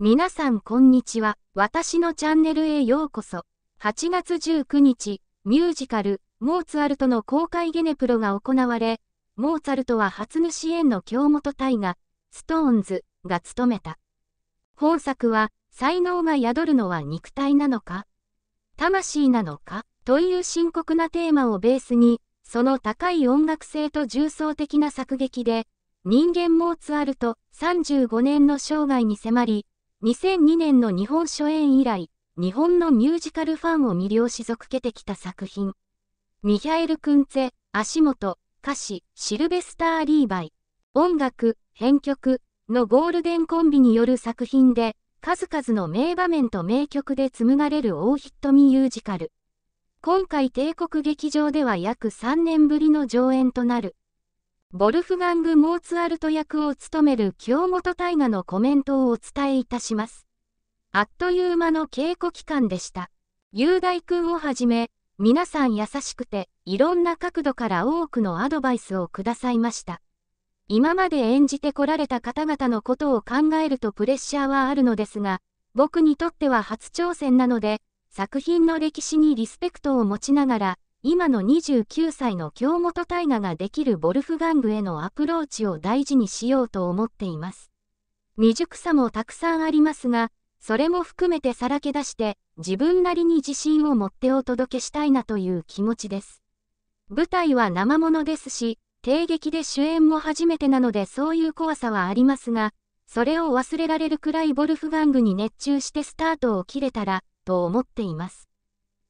皆さんこんにちは。私のチャンネルへようこそ。8月19日、ミュージカル、モーツァルトの公開ゲネプロが行われ、モーツァルトは初主演の京本大河、ストーンズが務めた。本作は、才能が宿るのは肉体なのか魂なのかという深刻なテーマをベースに、その高い音楽性と重層的な作劇で、人間モーツァルト35年の生涯に迫り、2002年の日本初演以来、日本のミュージカルファンを魅了し続けてきた作品。ミヒャエル・クンツェ、足元、歌詞、シルベスター・リーバイ、音楽、編曲のゴールデンコンビによる作品で、数々の名場面と名曲で紡がれる大ヒットミュージカル。今回帝国劇場では約3年ぶりの上演となる。ボルフガング・モーツアルト役を務める京本大河のコメントをお伝えいたします。あっという間の稽古期間でした。雄大君をはじめ、皆さん優しくて、いろんな角度から多くのアドバイスをくださいました。今まで演じてこられた方々のことを考えるとプレッシャーはあるのですが、僕にとっては初挑戦なので、作品の歴史にリスペクトを持ちながら、今の29歳の京本大我ができるボルフガングへのアプローチを大事にしようと思っています。未熟さもたくさんありますが、それも含めてさらけ出して、自分なりに自信を持ってお届けしたいなという気持ちです。舞台は生ものですし、帝劇で主演も初めてなのでそういう怖さはありますが、それを忘れられるくらいボルフガングに熱中してスタートを切れたら、と思っています。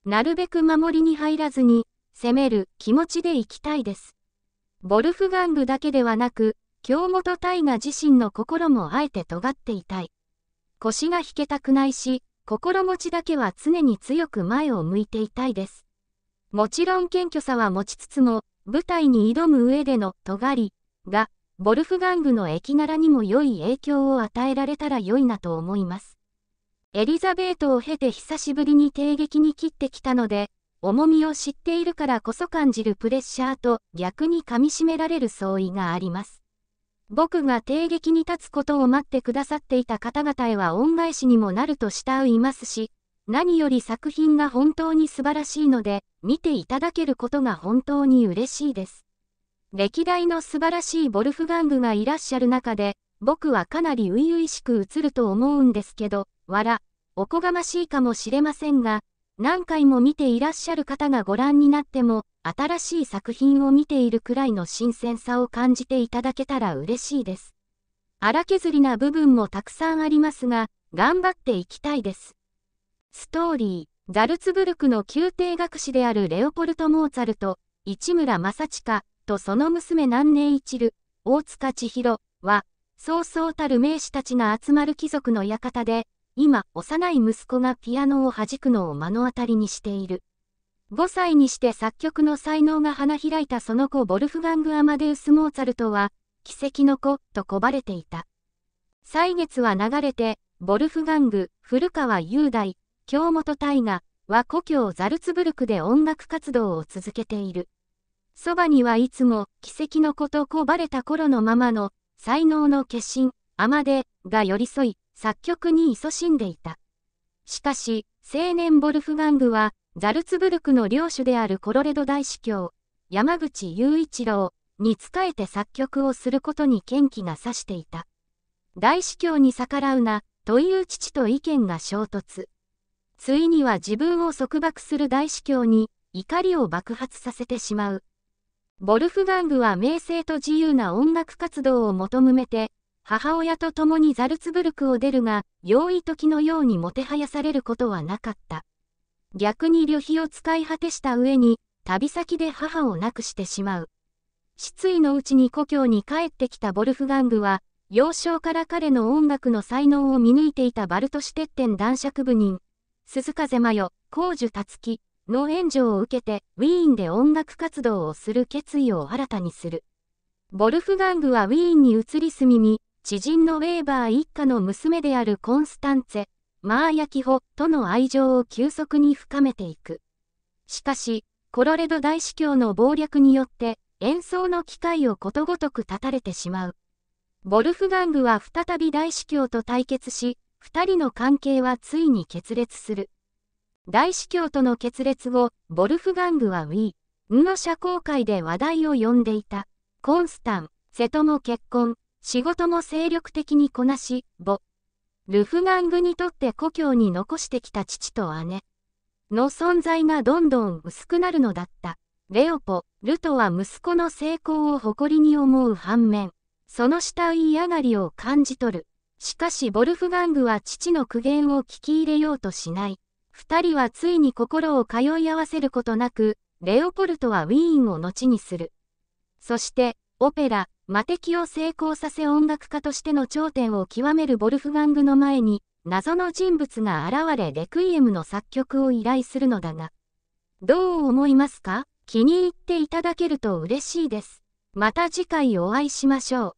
なるべく守りに入らずに、攻める気持ちでいきたいです。ボルフガングだけではなく、京本大我自身の心もあえて尖っていたい。腰が引けたくないし、心持ちだけは常に強く前を向いていたいです。もちろん謙虚さは持ちつつも、舞台に挑む上での尖りが、ボルフガングの駅柄にも良い影響を与えられたら良いなと思います。エリザベートを経て久しぶりに帝劇に切ってきたので、重みを知っているからこそ感じるプレッシャーと逆に噛みしめられる相違があります。僕が帝劇に立つことを待ってくださっていた方々へは恩返しにもなると慕いますし、何より作品が本当に素晴らしいので、見ていただけることが本当に嬉しいです。歴代の素晴らしいボルフガングがいらっしゃる中で、僕はかなり初々しく映ると思うんですけど、笑、おこがましいかもしれませんが、何回も見ていらっしゃる方がご覧になっても、新しい作品を見ているくらいの新鮮さを感じていただけたら嬉しいです。荒削りな部分もたくさんありますが、頑張っていきたいです。ストーリー、ザルツブルクの宮廷学士であるレオポルト・モーツァルト、市村正親とその娘南寧一流、大塚千尋は、そうそうたる名士たちが集まる貴族の館で、今、幼い息子がピアノを弾くのを目の当たりにしている。5歳にして作曲の才能が花開いたその子ボルフガング・アマデウス・モーツァルトは、奇跡の子と呼ばれていた。歳月は流れて、ボルフガング、古川雄大、京本大河は故郷ザルツブルクで音楽活動を続けている。そばにはいつも奇跡の子と呼ばれた頃のままの才能の化身、アマデが寄り添い、作曲に勤しんでいた。しかし、青年ボルフガングは、ザルツブルクの領主であるコロレド大司教、山口雄一郎に仕えて作曲をすることに嫌気がさしていた。大司教に逆らうな、という父と意見が衝突。ついには自分を束縛する大司教に怒りを爆発させてしまう。ボルフガングは名声と自由な音楽活動を求めて、母親と共にザルツブルクを出るが、容易時のようにもてはやされることはなかった。逆に旅費を使い果てした上に、旅先で母を亡くしてしまう。失意のうちに故郷に帰ってきたボルフガングは、幼少から彼の音楽の才能を見抜いていたバルトシュテッテン男爵部人、鈴風真代、光樹達樹の援助を受けて、ウィーンで音楽活動をする決意を新たにする。ボルフガングはウィーンに移り住みに、知人のウェーバー一家の娘であるコンスタンツェ、マーヤキホとの愛情を急速に深めていく。しかし、コロレド大司教の暴略によって、演奏の機会をことごとく断たれてしまう。ボルフガングは再び大司教と対決し、二人の関係はついに決裂する。大司教との決裂後、ボルフガングはウィー、ンの社交界で話題を呼んでいた、コンスタン、瀬戸も結婚、仕事も精力的にこなし、ボ。ルフガングにとって故郷に残してきた父と姉の存在がどんどん薄くなるのだった。レオポ、ルトは息子の成功を誇りに思う反面、その下嫌がりを感じ取る。しかしボルフガングは父の苦言を聞き入れようとしない。二人はついに心を通い合わせることなく、レオポルトはウィーンを後にする。そして、オペラ、魔敵を成功させ音楽家としての頂点を極めるボルフガングの前に、謎の人物が現れレクイエムの作曲を依頼するのだが、どう思いますか気に入っていただけると嬉しいです。また次回お会いしましょう。